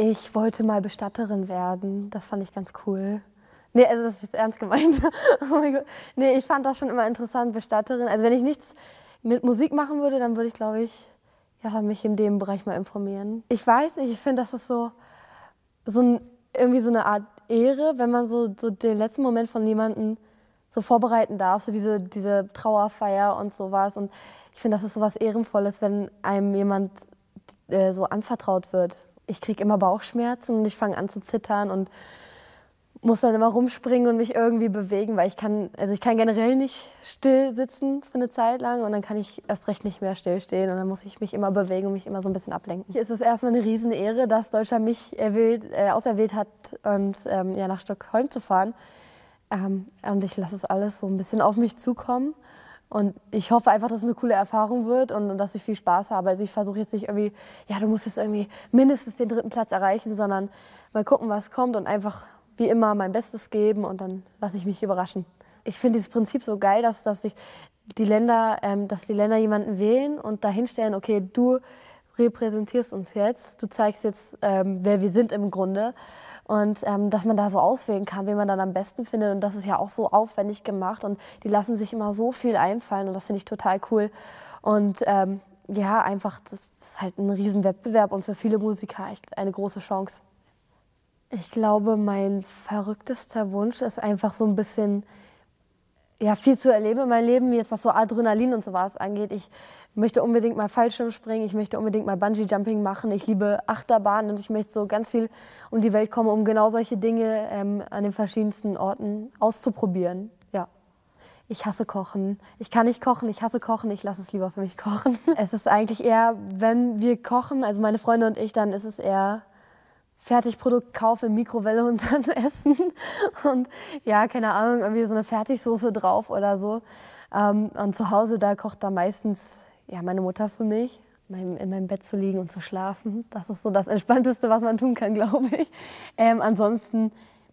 Ich wollte mal Bestatterin werden. Das fand ich ganz cool. Nee, also das ist ernst gemeint. oh mein Gott. Nee, ich fand das schon immer interessant, Bestatterin. Also wenn ich nichts mit Musik machen würde, dann würde ich, glaube ich, ja, mich in dem Bereich mal informieren. Ich weiß nicht, ich finde, das ist so, so ein, irgendwie so eine Art Ehre, wenn man so, so den letzten Moment von jemandem so vorbereiten darf, so diese, diese Trauerfeier und sowas. Und ich finde, das ist so was Ehrenvolles, wenn einem jemand äh, so anvertraut wird. Ich kriege immer Bauchschmerzen und ich fange an zu zittern und muss dann immer rumspringen und mich irgendwie bewegen, weil ich kann, also ich kann generell nicht still sitzen für eine Zeit lang und dann kann ich erst recht nicht mehr stillstehen und dann muss ich mich immer bewegen und mich immer so ein bisschen ablenken. Es ist erstmal eine Riesenehre, dass Deutschland mich erwählt, äh, auserwählt hat, und, ähm, ja, nach Stockholm zu fahren. Ähm, und ich lasse es alles so ein bisschen auf mich zukommen. Und ich hoffe einfach, dass es eine coole Erfahrung wird und, dass ich viel Spaß habe. Also ich versuche jetzt nicht irgendwie, ja, du musst jetzt irgendwie mindestens den dritten Platz erreichen, sondern mal gucken, was kommt und einfach wie immer mein Bestes geben und dann lasse ich mich überraschen. Ich finde dieses Prinzip so geil, dass, dass, ich die Länder, ähm, dass die Länder jemanden wählen und dahinstellen, okay, du repräsentierst uns jetzt, du zeigst jetzt, ähm, wer wir sind im Grunde. Und ähm, dass man da so auswählen kann, wen man dann am besten findet. Und das ist ja auch so aufwendig gemacht. Und die lassen sich immer so viel einfallen. Und das finde ich total cool. Und ähm, ja, einfach, das ist halt ein Riesenwettbewerb und für viele Musiker echt eine große Chance. Ich glaube, mein verrücktester Wunsch ist einfach so ein bisschen ja, viel zu erleben in meinem Leben, jetzt was so Adrenalin und sowas angeht. Ich möchte unbedingt mal Fallschirm springen, ich möchte unbedingt mal Bungee-Jumping machen, ich liebe Achterbahnen und ich möchte so ganz viel um die Welt kommen, um genau solche Dinge ähm, an den verschiedensten Orten auszuprobieren. Ja, ich hasse Kochen. Ich kann nicht kochen, ich hasse Kochen, ich lasse es lieber für mich kochen. es ist eigentlich eher, wenn wir kochen, also meine Freunde und ich, dann ist es eher Fertigprodukt kaufe, Mikrowelle und dann essen. Und ja, keine Ahnung, irgendwie so eine Fertigsoße drauf oder so. Ähm, und zu Hause, da kocht da meistens ja, meine Mutter für mich, in meinem Bett zu liegen und zu schlafen. Das ist so das Entspannteste, was man tun kann, glaube ich. Ähm, ansonsten,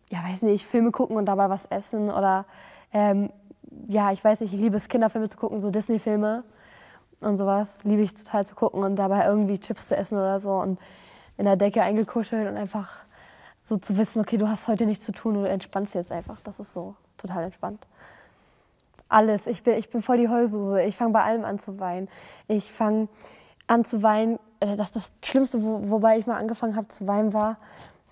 ja, weiß nicht, Filme gucken und dabei was essen oder, ähm, ja, ich weiß nicht, ich liebe es, Kinderfilme zu gucken, so Disney-Filme und sowas liebe ich total zu gucken und dabei irgendwie Chips zu essen oder so. Und in der Decke eingekuschelt und einfach so zu wissen, okay, du hast heute nichts zu tun, du entspannst jetzt einfach. Das ist so total entspannt. Alles. Ich bin, ich bin voll die Heulsuse. Ich fange bei allem an zu weinen. Ich fange an zu weinen. Äh, das, das Schlimmste, wo, wobei ich mal angefangen habe zu weinen, war,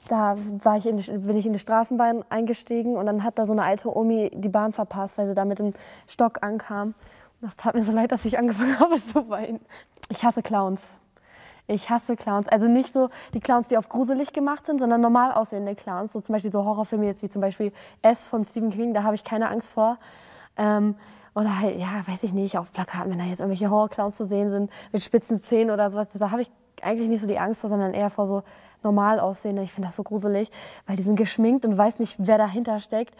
da war ich in, bin ich in die Straßenbahn eingestiegen und dann hat da so eine alte Omi die Bahn verpasst, weil sie da mit dem Stock ankam. das tat mir so leid, dass ich angefangen habe zu weinen. Ich hasse Clowns. Ich hasse Clowns. Also nicht so die Clowns, die auf gruselig gemacht sind, sondern normal aussehende Clowns. So zum Beispiel so Horrorfilme jetzt wie zum Beispiel S von Stephen King, da habe ich keine Angst vor. Ähm, oder halt, ja, weiß ich nicht, auf Plakaten, wenn da jetzt irgendwelche Horrorclowns zu sehen sind mit spitzen Zähnen oder sowas, da habe ich eigentlich nicht so die Angst vor, sondern eher vor so normal aussehenden. Ich finde das so gruselig, weil die sind geschminkt und weiß nicht, wer dahinter steckt.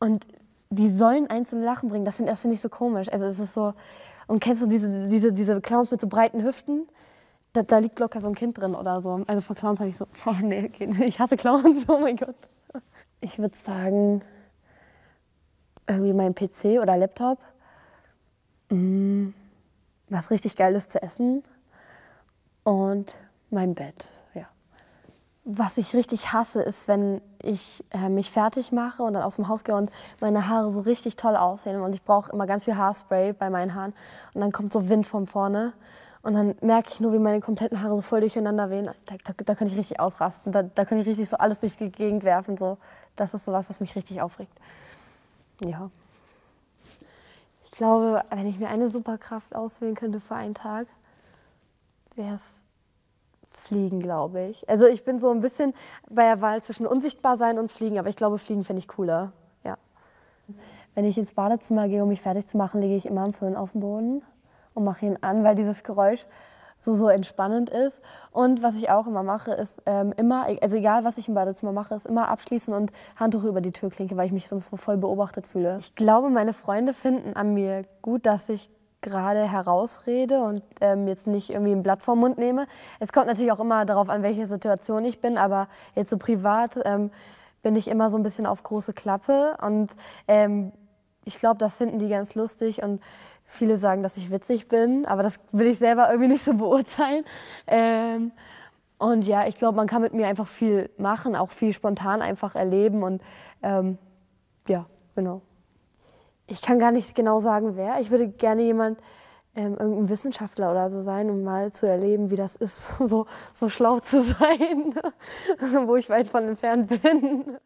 Und die sollen einen zum Lachen bringen. Das finde find ich so komisch. Also es ist so, und kennst du diese, diese, diese Clowns mit so breiten Hüften? da, da, liegt locker so ein Kind drin oder so. Also von Clowns habe ich so, oh nee, okay, ich hasse Clowns, oh mein Gott. Ich würde sagen, irgendwie mein PC oder Laptop, mm, was richtig Geiles zu essen und mein Bett. Ja. Was ich richtig hasse, ist, wenn ich äh, mich fertig mache und dann aus dem Haus gehe und meine Haare so richtig toll aussehen und ich brauche immer ganz viel Haarspray bei meinen Haaren und dann kommt so Wind von vorne und dann merke ich nur, wie meine kompletten Haare so voll durcheinander wehen. Da, da, da kann ich richtig ausrasten. Da, da kann ich richtig so alles durch die Gegend werfen. So. Das ist so was, was mich richtig aufregt. Ja. Ich glaube, wenn ich mir eine Superkraft auswählen könnte für einen Tag, wäre es Fliegen, glaube ich. Also ich bin so ein bisschen bei der Wahl zwischen unsichtbar sein und Fliegen, aber ich glaube, Fliegen fände ich cooler. Ja. Wenn ich ins Badezimmer gehe, um mich fertig zu machen, lege ich immer einen Föhn auf den Boden und mache ihn an, weil dieses Geräusch so, so entspannend ist. Und was ich auch immer mache, ist ähm, immer, also egal was ich im Badezimmer mache, ist immer abschließen und Handtuch über die Tür klinke, weil ich mich sonst voll beobachtet fühle. Ich glaube, meine Freunde finden an mir gut, dass ich gerade herausrede und ähm, jetzt nicht irgendwie ein Blatt vom Mund nehme. Es kommt natürlich auch immer darauf an, welche Situation ich bin, aber jetzt so privat ähm, bin ich immer so ein bisschen auf große Klappe und ähm, ich glaube, das finden die ganz lustig und Viele sagen, dass ich witzig bin, aber das will ich selber irgendwie nicht so beurteilen. Ähm, und ja, ich glaube, man kann mit mir einfach viel machen, auch viel spontan einfach erleben und ähm, ja, genau. Ich kann gar nicht genau sagen, wer. Ich würde gerne jemand, ähm, irgendein Wissenschaftler oder so sein, um mal zu erleben, wie das ist, so, so schlau zu sein, wo ich weit von entfernt bin.